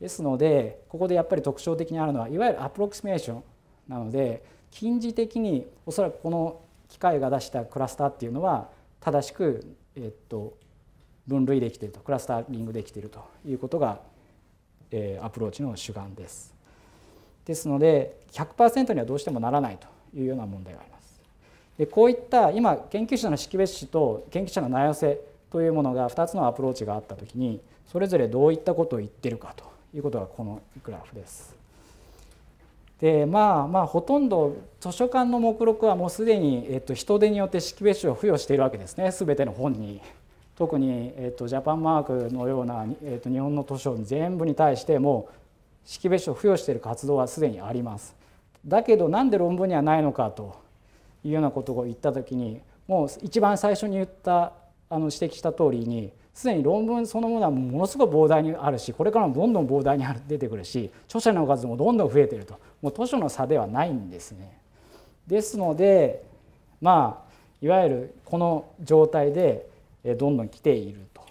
ですのでここでやっぱり特徴的にあるのはいわゆるアプロクシメーションなので近似的におそらくこの機械が出したクラスターっていうのは正しく、えっと、分類できているとクラスタリングできているということが、えー、アプローチの主眼です。ですので100%にはどうしてもならないというような問題があります。でこういった今研究者の識別子と研究者の名寄せというものが2つのアプローチがあった時にそれぞれどういったことを言ってるかということがこのグラフです。でまあまあほとんど図書館の目録はもうすでに、えっと、人手によって識別書を付与しているわけですね全ての本に。特に、えっと、ジャパンマークのような、えっと、日本の図書全部に対しても識別書を付与している活動はすでにあります。だけどなんで論文にはないのかというようなことを言った時にもう一番最初に言ったあの指摘した通りにすでに論文そのものはものすごく膨大にあるしこれからもどんどん膨大に出てくるし著者の数もどんどん増えてるともう図書の差ではないんですね。ですのでまあいわゆるこの状態でどんどん来ていると。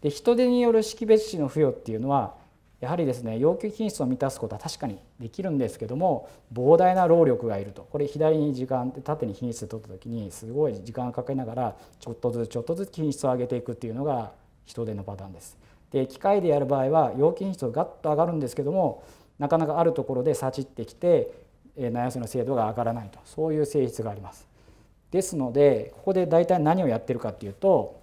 で人手による識別紙の付与っていうのはやはりですね要求品質を満たすことは確かにできるんですけども膨大な労力がいるとこれ左に時間縦に品質で取った時にすごい時間をかけながらちょっとずつちょっとずつ品質を上げていくっていうのが人手のパターンです。で機械でやる場合は要求品質がガッと上がるんですけどもなかなかあるところでさちってきて悩みの精度が上がらないとそういう性質があります。ですのでここで大体何をやってるかっていうと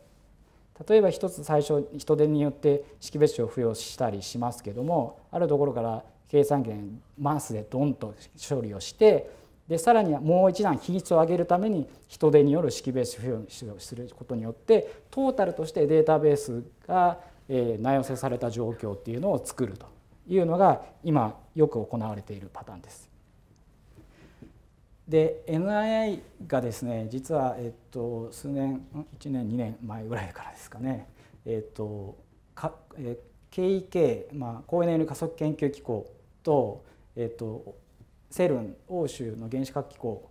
例えば一つ最初人手によって識別書を付与したりしますけどもあるところから計算機でマウスでドンと処理をしてでさらにもう一段比率を上げるために人手による識別付与をすることによってトータルとしてデータベースが名寄せされた状況っていうのを作るというのが今よく行われているパターンです。で NII がですね実は、えっと、数年1年2年前ぐらいからですかね、えっと、かえ KEK、まあ、高エネル加速研究機構と、えっと、セルン欧州の原子核機構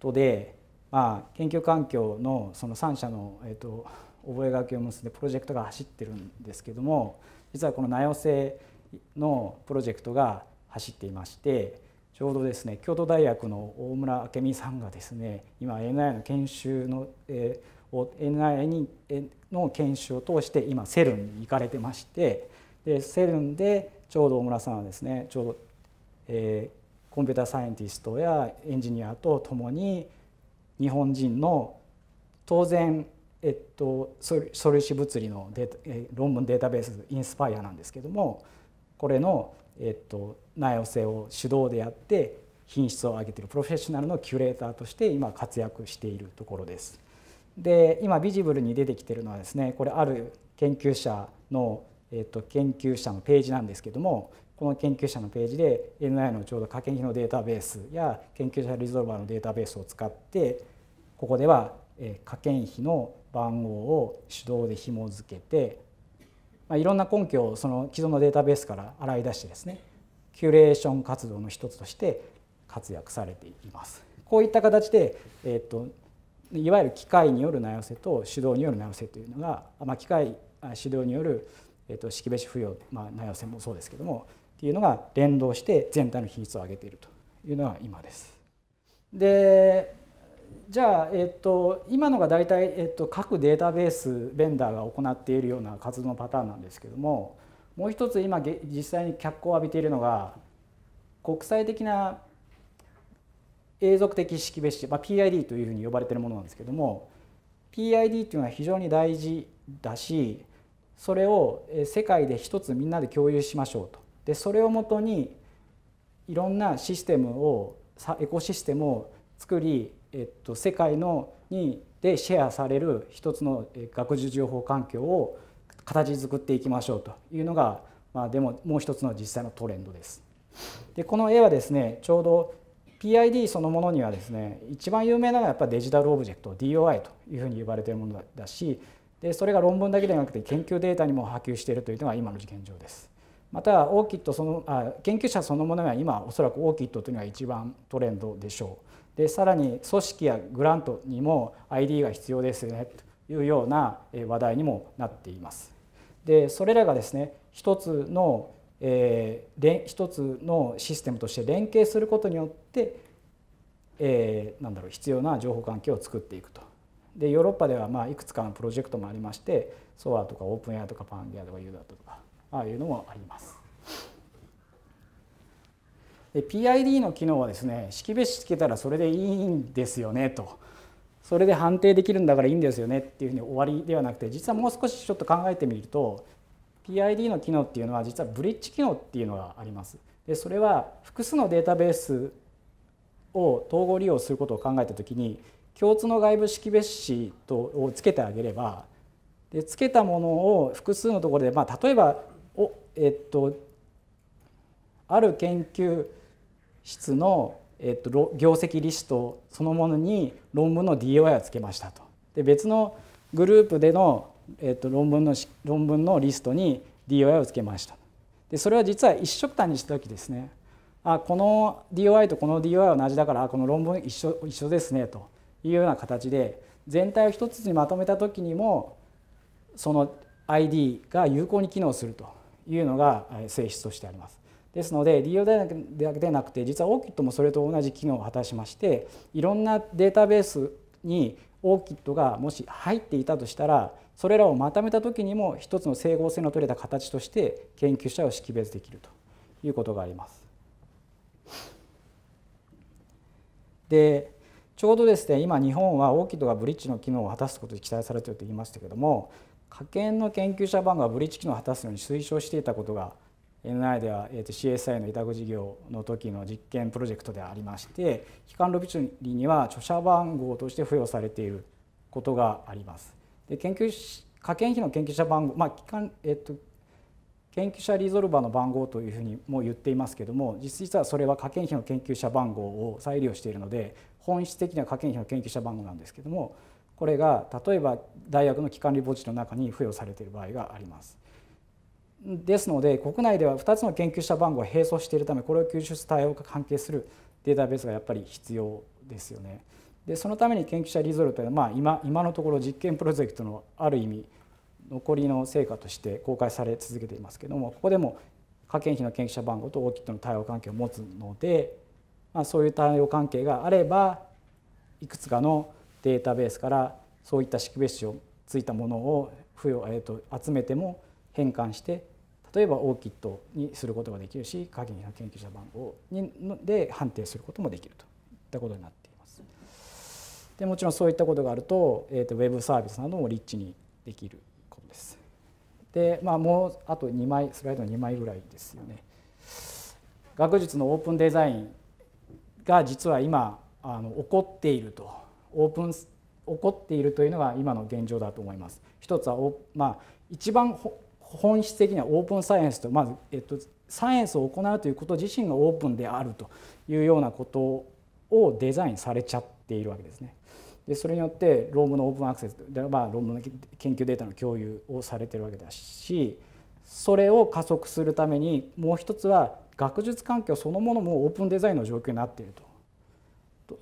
とで、まあ、研究環境のその3社の、えっと、覚書を結んでプロジェクトが走ってるんですけども実はこの名寄せのプロジェクトが走っていまして。ちょうどですね京都大学の大村明美さんがですね今 NI の研修の、えー、NI にの研修を通して今セルンに行かれてましてでセルンでちょうど大村さんはですねちょうど、えー、コンピューターサイエンティストやエンジニアと共に日本人の当然えっと、素粒子物理のデ論文データベースインスパイアなんですけどもこれのえっと、名寄せを手動でやって品質を上げているプロフェッショナルのキュレーターとして今活躍しているところです。で今ビジブルに出てきてるのはですねこれある研究者の、えっと、研究者のページなんですけどもこの研究者のページで NI のちょうど科研費のデータベースや研究者リゾルバーのデータベースを使ってここでは科研費の番号を手動で紐付けてまあ、いろんな根拠をその既存のデータベースから洗い出してですねキュレーション活動の一つとして活躍されています。こういった形で、えっといわゆる機械による名寄せと手動による名寄せというのが、まあ、機械手動による、えー、と識別不要、まあ、名寄せもそうですけどもっていうのが連動して全体の比率を上げているというのは今です。でじゃあ、えっと、今のが大体、えっと、各データベースベンダーが行っているような活動のパターンなんですけどももう一つ今実際に脚光を浴びているのが国際的な永続的識別子、まあ、PID というふうに呼ばれているものなんですけども PID というのは非常に大事だしそれを世界で一つみんなで共有しましょうと。でそれをもとにいろんなシステムをエコシステムを作りえっと、世界のにでシェアされる一つの学術情報環境を形作っていきましょうというのが、まあ、でももう一つの実際のトレンドです。でこの絵はですねちょうど PID そのものにはですね一番有名なのはやっぱデジタルオブジェクト DOI というふうに呼ばれているものだしでそれが論文だけではなくて研究データにも波及しているというのが今の現状です。またオーキッドそのあ研究者そのものは今おそらくオーキッドというのが一番トレンドでしょうでさらに組織やグラントにも ID が必要ですねというような話題にもなっていますでそれらがですね一つの、えー、一つのシステムとして連携することによって、えー、なんだろう必要な情報関係を作っていくとでヨーロッパではまあいくつかのプロジェクトもありましてソワーとかオープンエアとかパンィアとかユーダとかあいうのもあります。PID の機能はですね識別つけたらそれでいいんですよねとそれで判定できるんだからいいんですよねっていうふうに終わりではなくて実はもう少しちょっと考えてみると PID の機能っていうのは実はブリッジ機能っていうのがあります。でそれは複数のデータベースを統合利用することを考えた時に共通の外部識別子とをつけてあげればでつけたものを複数のところで、まあ、例えばおえっとある研究室の、えっと、業績リストそのものに論文の DOI をつけましたと。で別のグループでの、えっと、論文の論文のリストに DOI をつけました。でそれは実は一緒単たにした時ですねあこの DOI とこの DOI は同じだからこの論文一緒一緒ですねというような形で全体を一つにまとめた時にもその ID が有効に機能するというのが性質としてあります。ですので利用だけでなくて実はオーキットもそれと同じ機能を果たしましていろんなデータベースにオーキットがもし入っていたとしたらそれらをまとめた時にも一つの整合性の取れた形として研究者を識別できるということがあります。でちょうどですね今日本はオーキットがブリッジの機能を果たすことに期待されていると言いましたけども科研の研究者番号はブリッジ機能を果たすように推奨していたことが NI では CSI の委託事業の時の実験プロジェクトでありまして機関ロビチュリには著者番号として付与されていることがあります。で研究科研費の研究者番号、まあ機関えっと、研究者リゾルバーの番号というふうにも言っていますけども実はそれは科研費の研究者番号を再利用しているので本質的には科研費の研究者番号なんですけどもこれが例えば大学の機関理墓地の中に付与されている場合があります。ですので国内では2つの研究者番号を並走しているためこれを吸収対応が関係するデータベースがやっぱり必要ですよね。でそのために研究者リゾルトは、まあ今、今のところ実験プロジェクトのある意味残りの成果として公開され続けていますけどもここでも科研費の研究者番号とオーキッドの対応関係を持つので、まあ、そういう対応関係があればいくつかのデータベースからそういった識別子をついたものを付与、えー、と集めても変換して例えばオーキッドにすることができるし限りの研究者番号にので判定することもできるといったことになっています。でもちろんそういったことがあると,、えー、とウェブサービスなどもリッチにできることです。でまあもうあと2枚スライドの2枚ぐらいですよね。学術のオープンデザインが実は今あの起こっていると。オープン起こっているというのが今の現状だと思います。一つはまあ、一番本質的にはオープンサイエンスとまず、えっと、サイエンスを行うということ自身がオープンであるというようなことをデザインされちゃっているわけですね。でそれによって論文のオープンアクセスで、まあ、論文の研究データの共有をされてるわけだしそれを加速するためにもう一つは学術環境そのものもオープンデザインの状況になっていると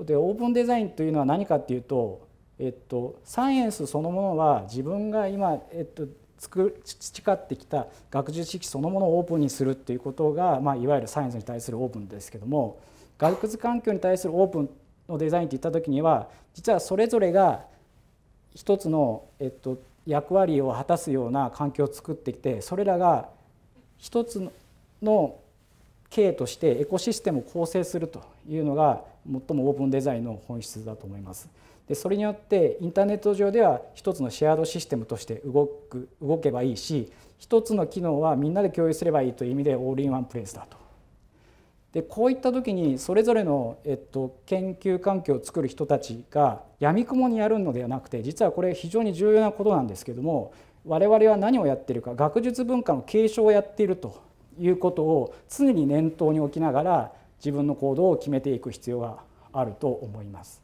でオープンデザインというのは何かっていうと、えっと、サイエンスそのものは自分が今、えっと、培ってきた学術知識そのものをオープンにするっていうことが、まあ、いわゆるサイエンスに対するオープンですけども学術環境に対するオープンのデザインっていった時には実はそれぞれが一つの、えっと、役割を果たすような環境を作ってきてそれらが一つの K としてエコシステムを構成するというのが最もオープンデザインの本質だと思います。でそれによってインターネット上では一つのシェアードシステムとして動く動けばいいし一つの機能はみんなで共有すればいいという意味でオールインワンプレイスだと。でこういった時にそれぞれの、えっと、研究環境を作る人たちがやみくもにやるのではなくて実はこれ非常に重要なことなんですけども我々は何をやってるか学術文化の継承をやっていると。いうことを常に念頭に置きながら自分の行動を決めていく必要があると思います。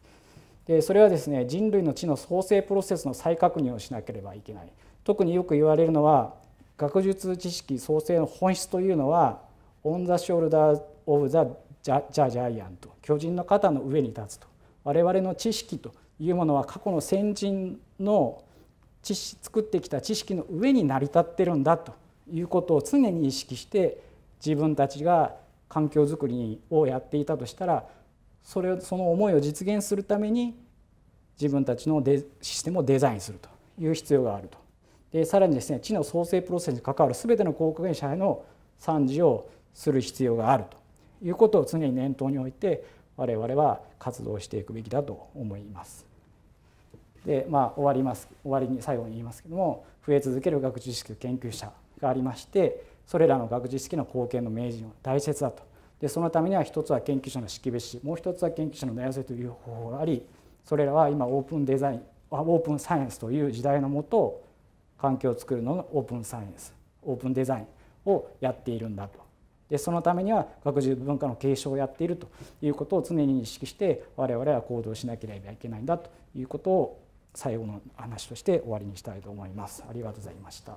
でそれはですね人類の知の創生プロセスの再確認をしなければいけない特によく言われるのは学術知識創生の本質というのは「オン・ザ・ショルダー・オブ・ザ・ジャジャイアント」巨人の肩の上に立つと我々の知識というものは過去の先人の知識作ってきた知識の上に成り立ってるんだということを常に意識して自分たちが環境づくりをやっていたとしたらそれその思いを実現するために自分たちのデシステムをデザインするという必要があると。でさらにですね知の創生プロセスに関わる全ての広告会社への賛辞をする必要があるということを常に念頭に置いて我々は活動していくべきだと思います。でまあ終わります終わりに最後に言いますけども増え続ける学術研究者がありましてそれらの学術式の貢献の名人は大切だとでそのためには一つは研究者の識別しもう一つは研究者の悩寄せという方法がありそれらは今オープンデザインオープンサイエンスという時代のもと環境を作るのがオープンサイエンスオープンデザインをやっているんだとでそのためには学術文化の継承をやっているということを常に認識して我々は行動しなければいけないんだということを最後の話として終わりにしたいと思います。ありがとうございました。